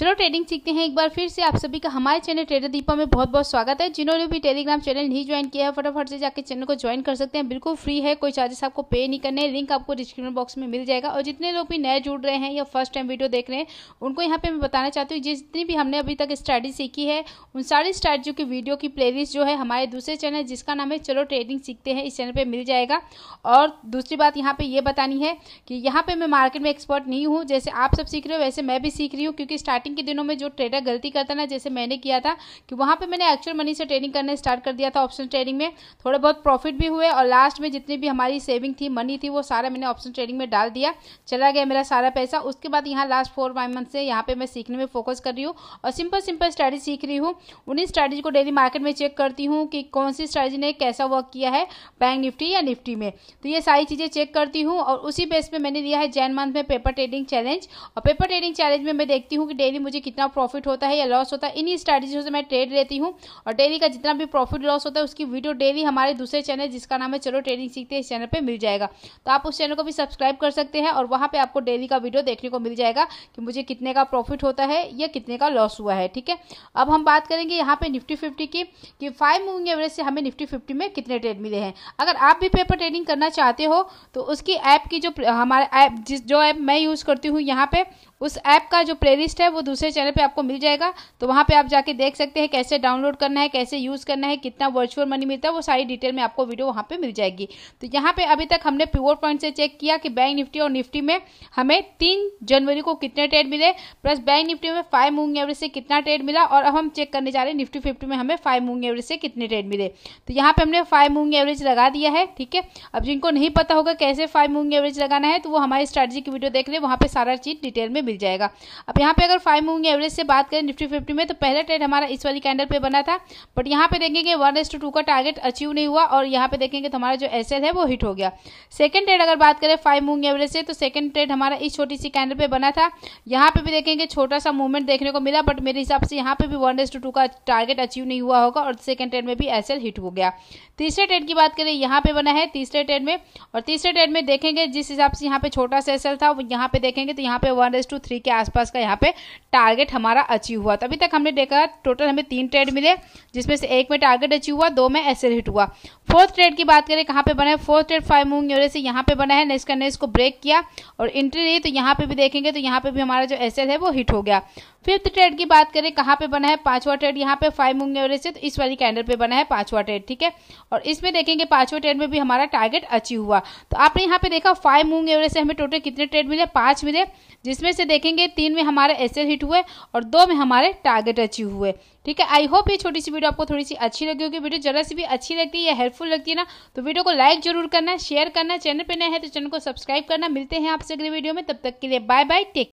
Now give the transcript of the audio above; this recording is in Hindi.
चलो ट्रेडिंग सीखते हैं एक बार फिर से आप सभी का हमारे चैनल ट्रेडर दीपा में बहुत बहुत स्वागत है जिन्होंने भी टेलीग्राम चैनल नहीं ज्वाइन किया है फटाफट से जाकर चैनल को ज्वाइन कर सकते हैं बिल्कुल फ्री है कोई चार्जेस आपको पे नहीं करने लिंक आपको डिस्क्रिप्शन बॉक्स में मिल जाएगा और जितने लोग भी नए जुड़ रहे हैं या फर्स्ट टाइम वीडियो देख रहे हैं उनको यहाँ पर मैं बताना चाहती हूँ जितनी भी हमने अभी तक स्ट्रैटी सीखी है उन सारी स्ट्रैटियों की वीडियो की प्ले जो है हमारे दूसरे चैनल जिसका नाम है चलो ट्रेडिंग सीखते हैं इस चैनल पर मिल जाएगा और दूसरी बात यहाँ पर ये बतानी है कि यहाँ पर मैं मार्केट में एक्सपर्ट नहीं हूँ जैसे आप सब सीख रहे हो वैसे मैं भी सीख रही हूँ क्योंकि स्टार्टिंग स्टार्टिंग के दिनों में जो ट्रेडर गलती करता ना जैसे मैंने किया था कि वहाँ पर मैंने एक्चुअल मनी से ट्रेडिंग करना स्टार्ट कर दिया था ऑप्शन ट्रेडिंग में थोड़ा बहुत प्रॉफिट भी हुए और लास्ट में जितनी भी हमारी सेविंग थी मनी थी वो सारा मैंने ऑप्शन ट्रेडिंग में डाल दिया चला गया मेरा सारा पैसा उसके बाद यहाँ लास्ट फोर फाइव मंथ से यहाँ पर मैं सीखने में फोकस कर रही हूँ और सिंपल सिंपल स्ट्रैटेजी सीख रही हूँ उन्हीं स्ट्रैटेजी को डेली मार्केट में चेक करती हूँ कि कौन सी स्ट्रैटेजी ने कैसा वर्क किया है बैंक निफ्टी या निफ्टी में तो ये सारी चीज़ें चेक करती हूँ और उसी बेस पे मैंने दिया है जैन मंथ में पेपर ट्रेडिंग चैलेंज और पेपर ट्रेडिंग चैलेंज में मैं देखती हूँ कि डे डेली मुझे कितना प्रॉफिट होता है या लॉस होता है इन्हीं स्ट्रैटेजी से मैं ट्रेड लेती हूँ और डेली का जितना भी प्रॉफिट लॉस होता है उसकी वीडियो डेली हमारे दूसरे चैनल जिसका नाम है चलो ट्रेडिंग सीखते हैं इस चैनल पर मिल जाएगा तो आप उस चैनल को भी सब्सक्राइब कर सकते हैं और वहाँ पर आपको डेली का वीडियो देखने को मिल जाएगा कि मुझे कितने का प्रॉफिट होता है या कितने का लॉस हुआ है ठीक है अब हम बात करेंगे यहाँ पे निफ्टी फिफ्टी की कि फाइव मूविंग एवरेज से हमें निफ्टी फिफ्टी में कितने ट्रेड मिले हैं अगर आप भी पेपर ट्रेडिंग करना चाहते हो तो उसकी ऐप की जो हमारे ऐप जिस जो ऐप मैं यूज़ करती हूँ यहाँ पे उस ऐप का जो प्लेलिस्ट है वो दूसरे चैनल पे आपको मिल जाएगा तो वहाँ पे आप जाके देख सकते हैं कैसे डाउनलोड करना है कैसे यूज़ करना है कितना वर्चुअल मनी मिलता है वो सारी डिटेल में आपको वीडियो वहाँ पर मिल जाएगी तो यहाँ पे अभी तक हमने प्योर पॉइंट से चेक किया कि बैंक निफ्टी और निफ्टी में हमें तीन जनवरी को कितने ट्रेड मिले प्लस बैंक निफ्टी में फाइव मूविंग एवरेज से कितना ट्रेड मिला और अब हम चेक करने जा रहे हैं निफ्टी फिफ्टी में हमें फाइव मूविंग एवरेज से कितने ट्रेड मिले तो यहाँ पर हमने फाइव मूविंग एवरेज लगा दिया है ठीक है अब जिनको नहीं पता होगा कैसे फाइव मूविंग एवरेज लगाना है तो वो हमारी स्ट्रैटेजी की वीडियो देख ले वहाँ पर सारा चीज़ डिटेल में मिल जाएगा अब यहाँ पे अगर फाइव मूविंग एवरेज से बात करें निफ्टी फिफ्टी में तो पहला ट्रेड हमारा इस वाली कैंडल पे बना था बट यहाँ पे देखेंगे वन एस टू टू का टारगेट अचीव नहीं हुआ और यहाँ पे देखेंगे तो हमारा जो एसेल है वो हिट हो गया सेकंड ट्रेड अगर बात करें फाइव मूविंग एवरेज से तो सेकंड ट्रेड हमारा इस छोटी सी कैंडल पर बना था यहाँ पे भी देखेंगे छोटा सा मूवमेंट देखने को मिला बट मेरे हिसाब से यहाँ पे भी वन का टारगेट अचीव नहीं हुआ होगा और सेकंड ट्रेड में भी एस हिट हो गया तीसरे ट्रेड की बात करें यहाँ पे बना है तीसरे ट्रेड में और तीसरे ट्रेड में देखेंगे जिस हिसाब से यहाँ पे छोटा सा एसएल था यहाँ पे देखेंगे तो यहाँ पे वन एस टू थ्री के आसपास का यहाँ पे टारगेट हमारा अचीव हुआ तो अभी तक हमने देखा टोटल हमें तीन ट्रेड मिले जिसमें से एक में टारगेट अचीव हुआ दो में एसएल हिट हुआ फोर्थ ट्रेड की बात करें कहाँ पे बना है फोर्थ ट्रेड फाइव मूंग से यहाँ पे बना है नेक्स्ट का नेक्स्ट को ब्रेक किया और एंट्री रही तो यहाँ पे भी देखेंगे तो यहाँ पे भी हमारा जो एसएल है वो हिट हो गया फिफ्थ ट्रेड की बात करें कहाँ पे बना है पांचवा ट्रेड यहाँ पे फाइव मूंग से तो इस वाली कैंडल पे बना है पांचवा ट्रेड ठीक है और इसमें देखेंगे पांचवा ट्रेड में भी हमारा टारगेट अचीव हुआ तो आपने यहाँ पे देखा फाइव मूंग से हमें टोटल कितने ट्रेड मिले पांच मिले जिसमें से देखेंगे तीन में हमारे एसेल हिट हुए और दो में हमारे टारगेट अचीव हुए ठीक है आई होप ये छोटी सी वीडियो आपको थोड़ी सी अच्छी लगी होगी वीडियो जरा सी भी अच्छी लगती है या हेल्पफुल लगती है ना तो वीडियो को लाइक जरूर करना शेयर करना चैनल पर नया है तो चैनल को सब्सक्राइब करना मिलते हैं आपसे अगले वीडियो में तब तक के लिए बाय बाय टेक